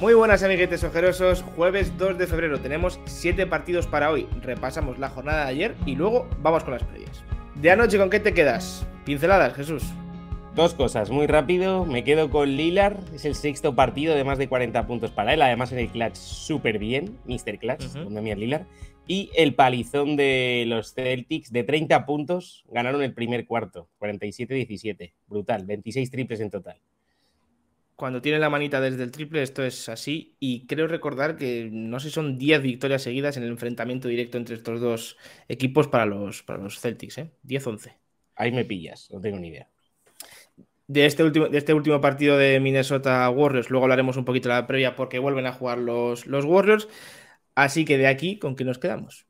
Muy buenas amiguetes ojerosos, jueves 2 de febrero tenemos 7 partidos para hoy, repasamos la jornada de ayer y luego vamos con las previas. De anoche, ¿con qué te quedas? Pinceladas, Jesús. Dos cosas, muy rápido, me quedo con Lilar, es el sexto partido de más de 40 puntos para él, además en el Clutch súper bien, Mr. Clutch, donde Lilar, y el palizón de los Celtics de 30 puntos, ganaron el primer cuarto, 47-17, brutal, 26 triples en total. Cuando tiene la manita desde el triple, esto es así. Y creo recordar que no sé, son 10 victorias seguidas en el enfrentamiento directo entre estos dos equipos para los, para los Celtics, ¿eh? 10-11. Ahí me pillas, no tengo ni idea. De este, último, de este último partido de Minnesota Warriors, luego hablaremos un poquito de la previa porque vuelven a jugar los, los Warriors. Así que de aquí, ¿con qué nos quedamos?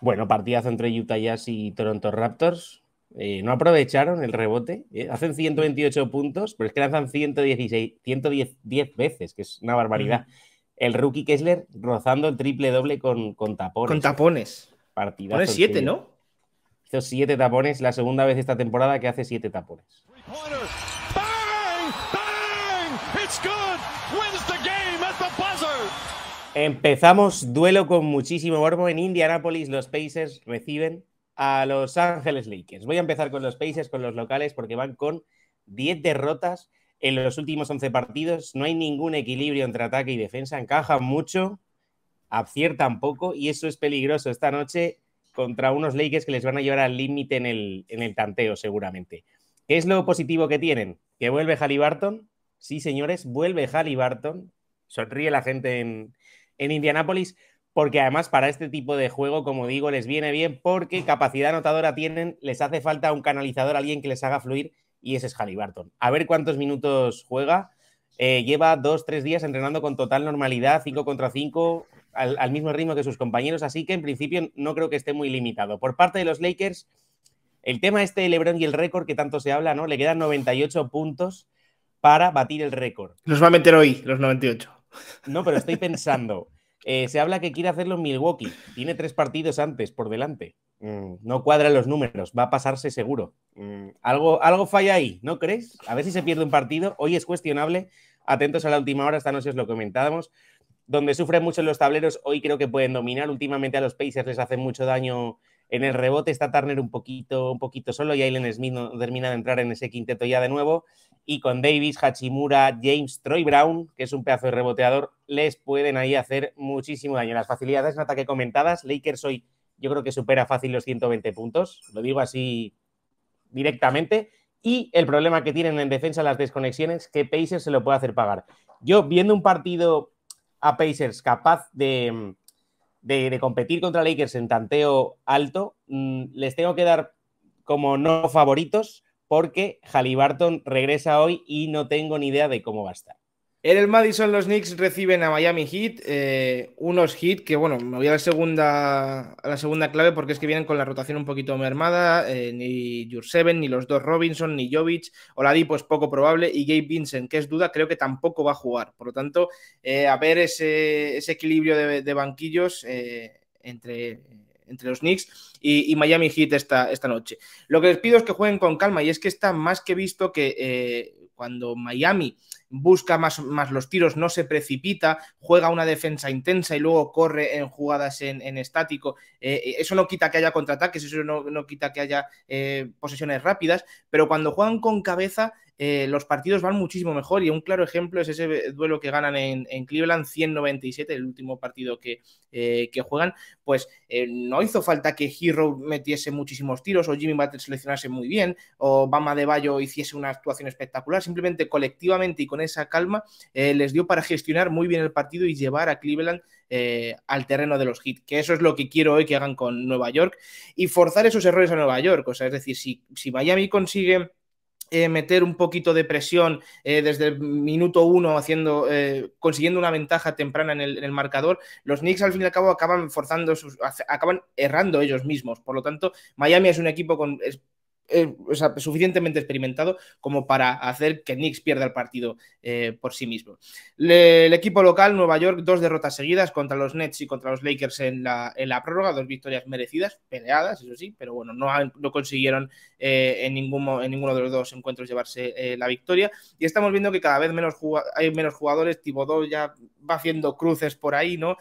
Bueno, partidazo entre Utah Jazz y Toronto Raptors. Eh, no aprovecharon el rebote. Eh, hacen 128 puntos, pero es que lanzan 116, 110 veces, que es una barbaridad. El rookie Kessler rozando el triple doble con, con tapones. Con tapones. Partidazo. 7, ¿no? Hizo 7 tapones, la segunda vez esta temporada que hace 7 tapones. Empezamos duelo con muchísimo morbo en Indianápolis. Los Pacers reciben a Los Ángeles Lakers. Voy a empezar con los países, con los locales, porque van con 10 derrotas en los últimos 11 partidos. No hay ningún equilibrio entre ataque y defensa. Encajan mucho, aciertan poco y eso es peligroso esta noche contra unos Lakers que les van a llevar al límite en el, tanteo seguramente. ¿Qué es lo positivo que tienen? Que vuelve Halliburton. Sí, señores, vuelve Halliburton. Sonríe la gente en, en Indianápolis porque además para este tipo de juego, como digo, les viene bien porque capacidad anotadora tienen, les hace falta un canalizador, alguien que les haga fluir, y ese es Halliburton. A ver cuántos minutos juega. Eh, lleva dos, tres días entrenando con total normalidad, cinco contra cinco, al, mismo ritmo que sus compañeros, así que en principio no creo que esté muy limitado. Por parte de los Lakers, el tema este de LeBron y el récord que tanto se habla, ¿no? Le quedan 98 puntos para batir el récord. Nos va a meter hoy, los 98. No, pero estoy pensando, eh, se habla que quiere hacerlo en Milwaukee. Tiene tres partidos antes por delante. Mm, no cuadran los números. Va a pasarse seguro. Mm, algo, algo falla ahí, ¿no crees? A ver si se pierde un partido. Hoy es cuestionable. Atentos a la última hora. Esta noche os lo comentábamos. Donde sufren mucho en los tableros, hoy creo que pueden dominar. Últimamente a los Pacers les hace mucho daño en el rebote está Turner un poquito, un poquito solo y Ailen Smith no termina de entrar en ese quinteto ya de nuevo. Y con Davis, Hachimura, James, Troy Brown, que es un pedazo de reboteador, les pueden ahí hacer muchísimo daño. Las facilidades en ataque comentadas, Lakers hoy yo creo que supera fácil los 120 puntos, lo digo así directamente. Y el problema que tienen en defensa las desconexiones, que Pacers se lo puede hacer pagar. Yo viendo un partido a Pacers capaz de, de, competir contra Lakers en tanteo alto, mm, les tengo que dar como no favoritos porque Halliburton regresa hoy y no tengo ni idea de cómo va a estar. En el Madison los Knicks reciben a Miami Heat, eh, unos Heat que, bueno, me voy a la, segunda, a la segunda clave porque es que vienen con la rotación un poquito mermada, eh, ni Jurseven, ni los dos Robinson, ni Jovic, Oladipo es poco probable y Gabe Vincent, que es duda, creo que tampoco va a jugar. Por lo tanto, eh, a ver ese, equilibrio de, banquillos entre, entre los Knicks y, Miami Heat esta, noche. Lo que les pido es que jueguen con calma y es que está más que visto que cuando Miami busca más, más los tiros, no se precipita, juega una defensa intensa y luego corre en jugadas en, estático. Eh, eh, eso no quita que haya contraataques, eso no, quita que haya eh, posesiones rápidas, pero cuando juegan con cabeza eh, los partidos van muchísimo mejor y un claro ejemplo es ese duelo que ganan en, Cleveland 197, el último partido que, eh, juegan, pues eh, no hizo falta que Hero metiese muchísimos tiros o Jimmy Butler seleccionase muy bien o Bama de Bayo hiciese una actuación espectacular, simplemente colectivamente y con esa calma les dio para gestionar muy bien el partido y llevar a Cleveland al terreno de los hits, que eso es lo que quiero hoy que hagan con Nueva York y forzar esos errores a Nueva York. O sea, es decir, si, si Miami consigue eh, meter un poquito de presión eh, desde el minuto uno, haciendo, eh, consiguiendo una ventaja temprana en el, marcador, los Knicks al fin y al cabo acaban forzando, sus, acaban errando ellos mismos. Por lo tanto, Miami es un equipo con eh, suficientemente experimentado como para hacer que Knicks pierda el partido eh, por sí mismo. el equipo local, Nueva York, dos derrotas seguidas contra los Nets y contra los Lakers en la, en la prórroga, dos victorias merecidas, peleadas, eso sí, pero bueno, no, consiguieron eh, en, ningún, en ninguno de los dos encuentros llevarse la victoria. Y estamos viendo que cada vez menos hay menos jugadores, Tibodó ya va haciendo cruces por ahí, ¿no?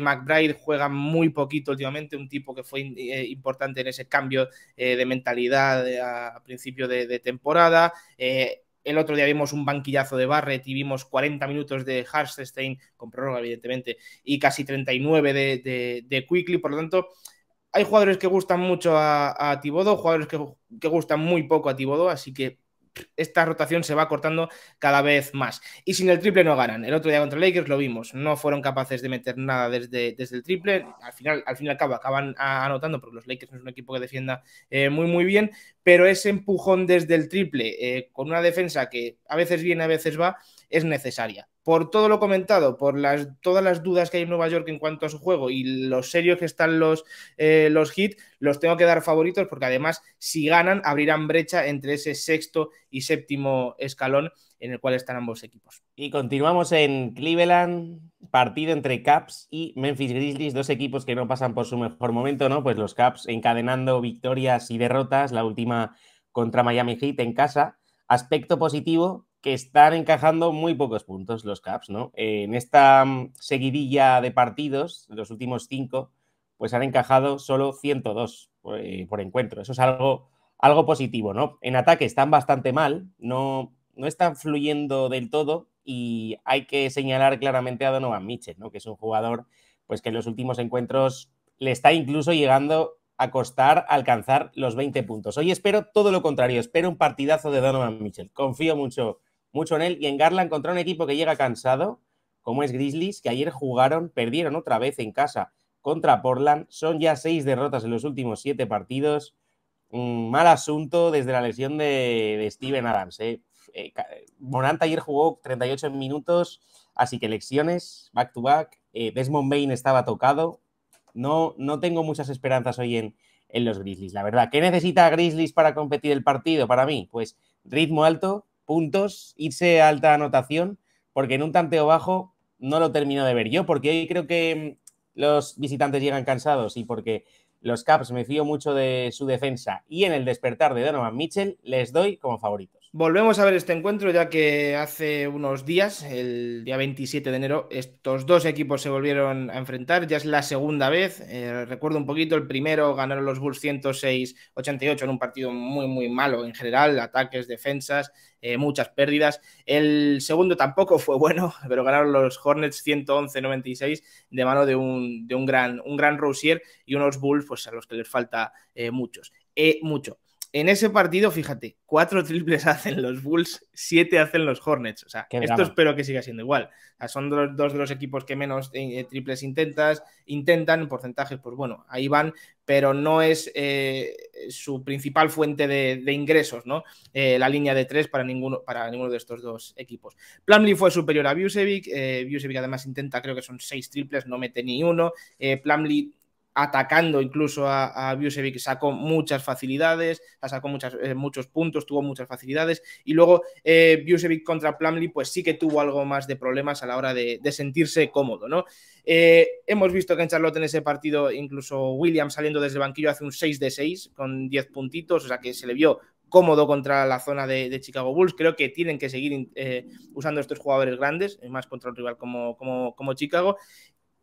McBride juega muy poquito últimamente, un tipo que fue importante en ese cambio de mentalidad a principio de, temporada. Eh, el otro día vimos un banquillazo de Barrett y vimos 40 minutos de Harstein, con prórroga evidentemente, y casi 39 de, de, de, Quickly. Por lo tanto, hay jugadores que gustan mucho a, a jugadores que, gustan muy poco a tibodo así que esta rotación se va cortando cada vez más. Y sin el triple no ganan. El otro día contra Lakers lo vimos, no fueron capaces de meter nada desde, desde el triple. Al final, al fin y al cabo, acaban anotando porque los Lakers no es un equipo que defienda eh, muy, muy bien. Pero ese empujón desde el triple, eh, con una defensa que a veces viene, a veces va, es necesaria por todo lo comentado, por todas las dudas que hay en Nueva York en cuanto a su juego y lo serios que están los, eh, los hits, los tengo que dar favoritos porque además si ganan abrirán brecha entre ese sexto y séptimo escalón en el cual están ambos equipos. Y continuamos en Cleveland, partido entre Caps y Memphis Grizzlies, dos equipos que no pasan por su mejor momento, ¿no? Pues los Caps encadenando victorias y derrotas, la última contra Miami Heat en casa. Aspecto positivo, que están encajando muy pocos puntos los Caps, ¿no? en esta mm, seguidilla de partidos, los últimos cinco, pues han encajado solo 102 eh, por, encuentro. Eso es algo, algo positivo, ¿no? En ataque están bastante mal, no, no están fluyendo del todo y hay que señalar claramente a Donovan Mitchell, ¿no? Que es un jugador pues que en los últimos encuentros le está incluso llegando a costar alcanzar los 20 puntos. Hoy espero todo lo contrario, espero un partidazo de Donovan Mitchell. Confío mucho mucho en él. Y en Garland contra un equipo que llega cansado, como es Grizzlies, que ayer jugaron, perdieron otra vez en casa contra Portland. Son ya seis derrotas en los últimos siete partidos. Un mal asunto desde la lesión de, Steven Adams. ¿eh? eh ayer jugó 38 minutos, así que lesiones, back to back. Eh, Desmond Bain estaba tocado. No, no tengo muchas esperanzas hoy en, en los Grizzlies, la verdad. ¿Qué necesita Grizzlies para competir el partido para mí? Pues ritmo alto, puntos, irse a alta anotación, porque en un tanteo bajo no lo termino de ver yo, porque creo que mm, los visitantes llegan cansados y porque los Caps me fío mucho de su defensa y en el despertar de Donovan Mitchell les doy como favorito. Volvemos a ver este encuentro ya que hace unos días, el día 27 de enero, estos dos equipos se volvieron a enfrentar, ya es la segunda vez, eh, recuerdo un poquito, el primero ganaron los Bulls 106-88 en un partido muy muy malo en general, ataques, defensas, eh, muchas pérdidas, el segundo tampoco fue bueno, pero ganaron los Hornets 111-96 de mano de un, de un gran, un gran Rousier y unos Bulls pues, a los que les falta eh, muchos. Eh, mucho. En ese partido, fíjate, cuatro triples hacen los Bulls, siete hacen los Hornets. O sea, esto espero que siga siendo igual. son dos, de los equipos que menos eh, eh, triples intentas, intentan, porcentajes, pues bueno, ahí van, pero no es eh, su principal fuente de, ingresos, ¿no? la línea de tres para ninguno, para ninguno de estos dos equipos. Plumlee fue superior a Busevic. Busevic además intenta, creo que son seis triples, no mete ni uno. Plumlee atacando incluso a, a Busevic, sacó muchas facilidades, sacó muchas, eh, muchos puntos, tuvo muchas facilidades. Y luego eh, Busevic contra Plumley, pues sí que tuvo algo más de problemas a la hora de, sentirse cómodo, ¿no? Eh, hemos visto que en Charlotte en ese partido, incluso Williams saliendo desde el banquillo hace un 6 de 6 con 10 puntitos, o sea que se le vio cómodo contra la zona de, Chicago Bulls. Creo que tienen que seguir eh, usando estos jugadores grandes, más contra un rival como, como, Chicago.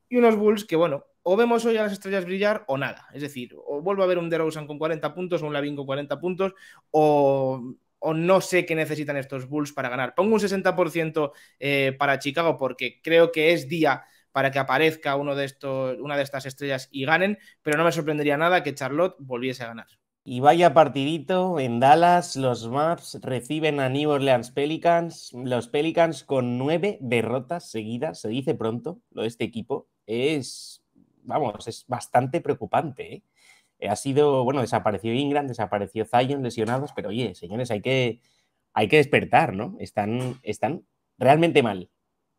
Y unos Bulls que, bueno, o vemos hoy a las estrellas brillar o nada. Es decir, o vuelvo a ver un DeRozan con 40 puntos o un Lavin con 40 puntos o, no sé qué necesitan estos Bulls para ganar. Pongo un 60% eh, para Chicago porque creo que es día para que aparezca uno de estos, una de estas estrellas y ganen, pero no me sorprendería nada que Charlotte volviese a ganar. Y vaya partidito, en Dallas los Maps reciben a New Orleans Pelicans, los Pelicans con nueve derrotas seguidas, se dice pronto, lo de este equipo, es vamos, es bastante preocupante. ¿eh? Eh, ha sido, bueno, desapareció Ingram, desapareció Zion, lesionados, pero oye, señores, hay que, hay que despertar, ¿no? Están, están realmente mal.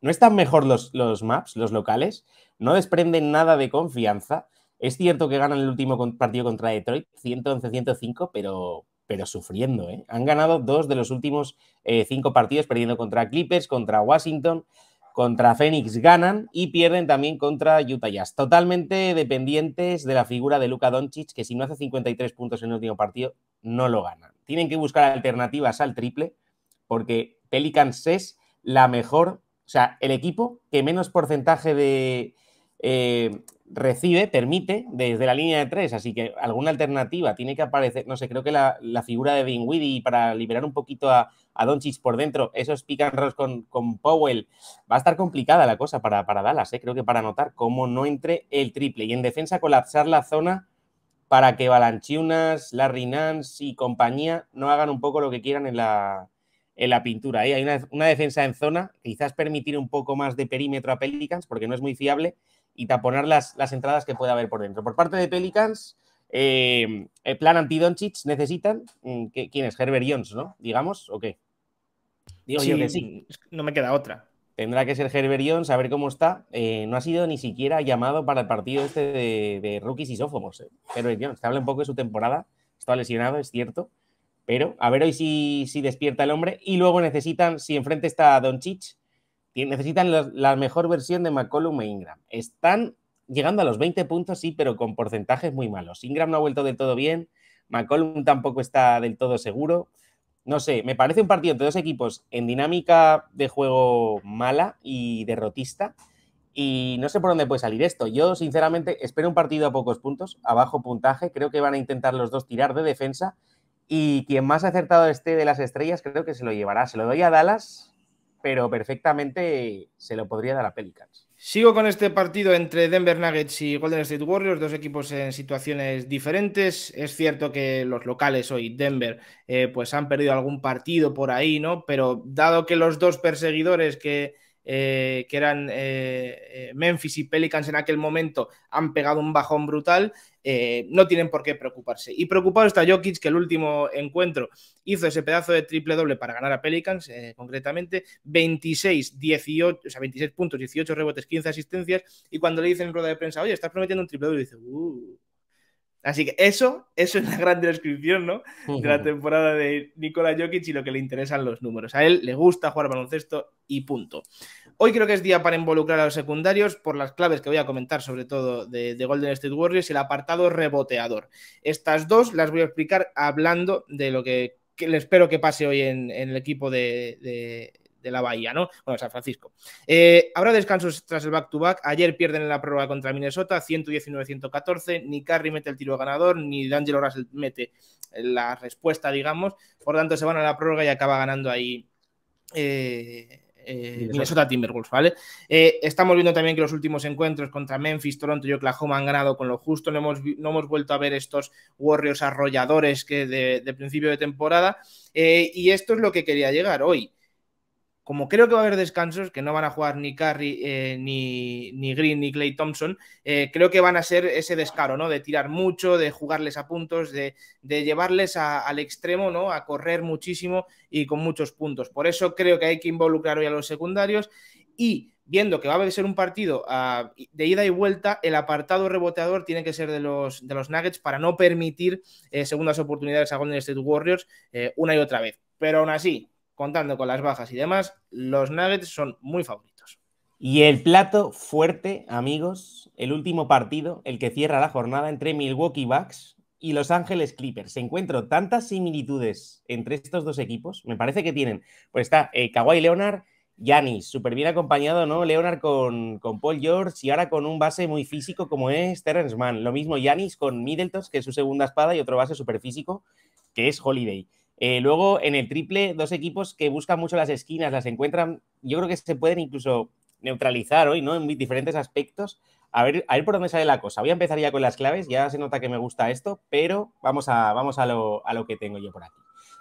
No están mejor los, maps, los locales, no desprenden nada de confianza. Es cierto que ganan el último partido contra Detroit, 111-105, pero, pero sufriendo. ¿eh? Han ganado dos de los últimos eh, cinco partidos, perdiendo contra Clippers, contra Washington, contra Fénix ganan y pierden también contra Utah Jazz. Totalmente dependientes de la figura de Luka Doncic, que si no hace 53 puntos en el último partido, no lo ganan. Tienen que buscar alternativas al triple, porque Pelicans es la mejor, o sea, el equipo que menos porcentaje de, eh, recibe, permite desde la línea de tres, así que alguna alternativa tiene que aparecer. No sé, creo que la, figura de Bingwidi para liberar un poquito a, Don Doncic por dentro, esos picanros con, Powell, va a estar complicada la cosa para, para Dallas, eh, creo que para notar cómo no entre el triple y en defensa colapsar la zona para que Balanchunas, Larry Nance y compañía no hagan un poco lo que quieran en la, pintura. Ahí eh. hay una, una defensa en zona, quizás permitir un poco más de perímetro a Pelicans porque no es muy fiable, y taponar las, las entradas que pueda haber por dentro. Por parte de Pelicans, el eh, eh, plan anti-Doncic necesitan. Mm, ¿Quién es? Herbert Jones, ¿no? Digamos, ¿o qué? No me queda otra. Tendrá que ser Herbert Jones, a ver cómo está. Eh, no ha sido ni siquiera llamado para el partido este de, rookies y sophomores. pero Herbert habla un poco de su temporada. Está lesionado, es cierto. Pero a ver hoy si, si despierta el hombre. Y luego necesitan, si enfrente está Doncic, necesitan la, mejor versión de McCollum e Ingram. Están llegando a los 20 puntos, sí, pero con porcentajes muy malos. Ingram no ha vuelto del todo bien, McCollum tampoco está del todo seguro. No sé, me parece un partido entre dos equipos en dinámica de juego mala y derrotista. Y no sé por dónde puede salir esto. Yo, sinceramente, espero un partido a pocos puntos, a bajo puntaje. Creo que van a intentar los dos tirar de defensa. Y quien más acertado esté de las estrellas, creo que se lo llevará. Se lo doy a Dallas, pero perfectamente se lo podría dar a Pelicans. Sigo con este partido entre Denver Nuggets y Golden State Warriors, dos equipos en situaciones diferentes. Es cierto que los locales hoy, Denver, eh, pues han perdido algún partido por ahí, ¿no? Pero dado que los dos perseguidores que eh, que eran eh, eh, Memphis y Pelicans en aquel momento, han pegado un bajón brutal, no tienen por qué preocuparse. Y preocupado está Jokic, que el último encuentro hizo ese pedazo de triple doble para ganar a Pelicans, concretamente 26, 18, o sea, 26 puntos, 18 rebotes, 15 asistencias, y cuando le dicen en rueda de prensa, oye, estás prometiendo un triple doble, dice, uh, Así que eso, eso es la gran descripción ¿no? de la temporada de Nikola Jokic y lo que le interesan los números. A él le gusta jugar baloncesto y punto. Hoy creo que es día para involucrar a los secundarios por las claves que voy a comentar, sobre todo de, Golden State Warriors y el apartado reboteador. Estas dos las voy a explicar hablando de lo que, le espero que pase hoy en, el equipo de, de la Bahía, ¿no? Bueno, San Francisco. Eh, habrá descansos tras el back-to-back. Ayer pierden en la prórroga contra Minnesota, 119-114. Ni Carry mete el tiro ganador, ni D'Angelo Russell mete la respuesta, digamos. Por tanto, se van a la prórroga y acaba ganando ahí. Eh, eh, Minnesota Timberwolves, ¿vale? estamos viendo también que los últimos encuentros contra Memphis, Toronto y Oklahoma han ganado con lo justo. No hemos, no hemos vuelto a ver estos Warriors arrolladores que de, principio de temporada. y esto es lo que quería llegar hoy como creo que va a haber descansos, que no van a jugar ni Curry, eh, ni, ni, Green, ni Clay Thompson, eh, creo que van a ser ese descaro, ¿no? De tirar mucho, de jugarles a puntos, de, llevarles al extremo, ¿no? A correr muchísimo y con muchos puntos. Por eso creo que hay que involucrar hoy a los secundarios y viendo que va a ser un partido ah, de ida y vuelta, el apartado reboteador tiene que ser de los, de los Nuggets para no permitir eh, segundas oportunidades a Golden State Warriors una y otra vez. Pero aún así, contando con las bajas y demás, los Nuggets son muy favoritos. Y el plato fuerte, amigos, el último partido, el que cierra la jornada entre Milwaukee Bucks y Los Ángeles Clippers. Se encuentro tantas similitudes entre estos dos equipos, me parece que tienen. Pues está eh, Kawhi Leonard, Yanis, súper bien acompañado, ¿no? Leonard con, con, Paul George y ahora con un base muy físico como es Terence Mann. Lo mismo Yanis con Middleton, que es su segunda espada, y otro base súper físico, que es Holiday. Eh, luego, en el triple, dos equipos que buscan mucho las esquinas, las encuentran, yo creo que se pueden incluso neutralizar hoy, ¿no? En diferentes aspectos. A ver, a ver por dónde sale la cosa. Voy a empezar ya con las claves, ya se nota que me gusta esto, pero vamos a, vamos a, lo, que tengo yo por aquí.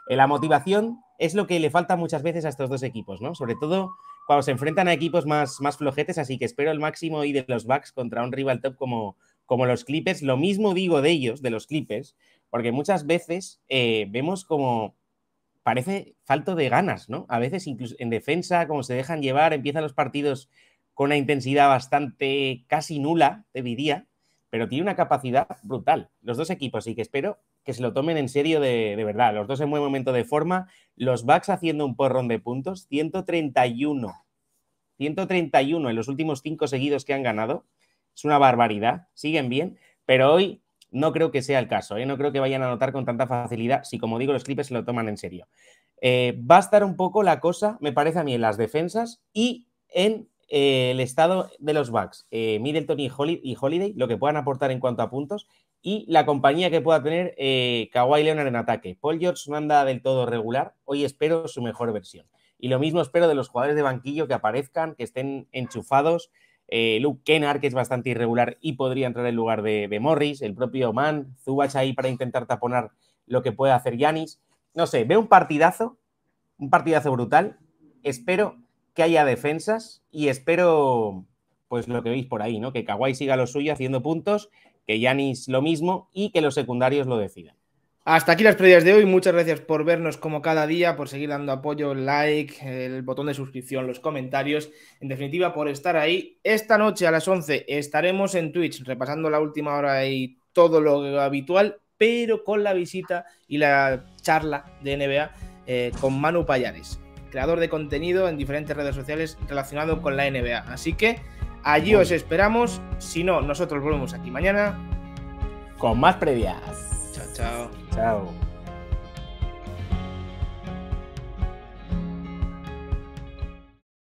Eh, la motivación es lo que le falta muchas veces a estos dos equipos, ¿no? Sobre todo cuando se enfrentan a equipos más, más flojetes, así que espero el máximo y de los Bucks contra un rival top como, como los Clippers. Lo mismo digo de ellos, de los Clippers, porque muchas veces eh, vemos como parece falto de ganas, ¿no? A veces incluso en defensa, como se dejan llevar, empiezan los partidos con una intensidad bastante casi nula, te diría, pero tiene una capacidad brutal. Los dos equipos, y que espero que se lo tomen en serio de, de verdad. Los dos en buen momento de forma, los backs haciendo un porrón de puntos, 131. 131 en los últimos cinco seguidos que han ganado. Es una barbaridad, siguen bien, pero hoy no creo que sea el caso, ¿eh? no creo que vayan a notar con tanta facilidad si, como digo, los Clippers se lo toman en serio. Eh, va a estar un poco la cosa, me parece a mí, en las defensas y en eh, el estado de los backs. Eh, Middleton y, y, Holiday, lo que puedan aportar en cuanto a puntos y la compañía que pueda tener Kawhi Leonard en ataque. Paul George no anda del todo regular, hoy espero su mejor versión. Y lo mismo espero de los jugadores de banquillo que aparezcan, que estén enchufados, eh, Luke Kennard, que es bastante irregular y podría entrar en lugar de, Morris, el propio Man, Zubach ahí para intentar taponar lo que pueda hacer Yanis. No sé, veo un partidazo, un partidazo brutal. Espero que haya defensas y espero, pues lo que veis por ahí, ¿no? Que Kawhi siga lo suyo haciendo puntos, que Yanis lo mismo y que los secundarios lo decidan. Hasta aquí las previas de hoy. Muchas gracias por vernos como cada día, por seguir dando apoyo, like, el botón de suscripción, los comentarios. En definitiva, por estar ahí. Esta noche a las 11 estaremos en Twitch repasando la última hora y todo lo habitual, pero con la visita y la charla de NBA eh, con Manu Payares, creador de contenido en diferentes redes sociales relacionado con la NBA. Así que allí os esperamos. Si no, nosotros volvemos aquí mañana. Con más previas. Chao, chao. Chao.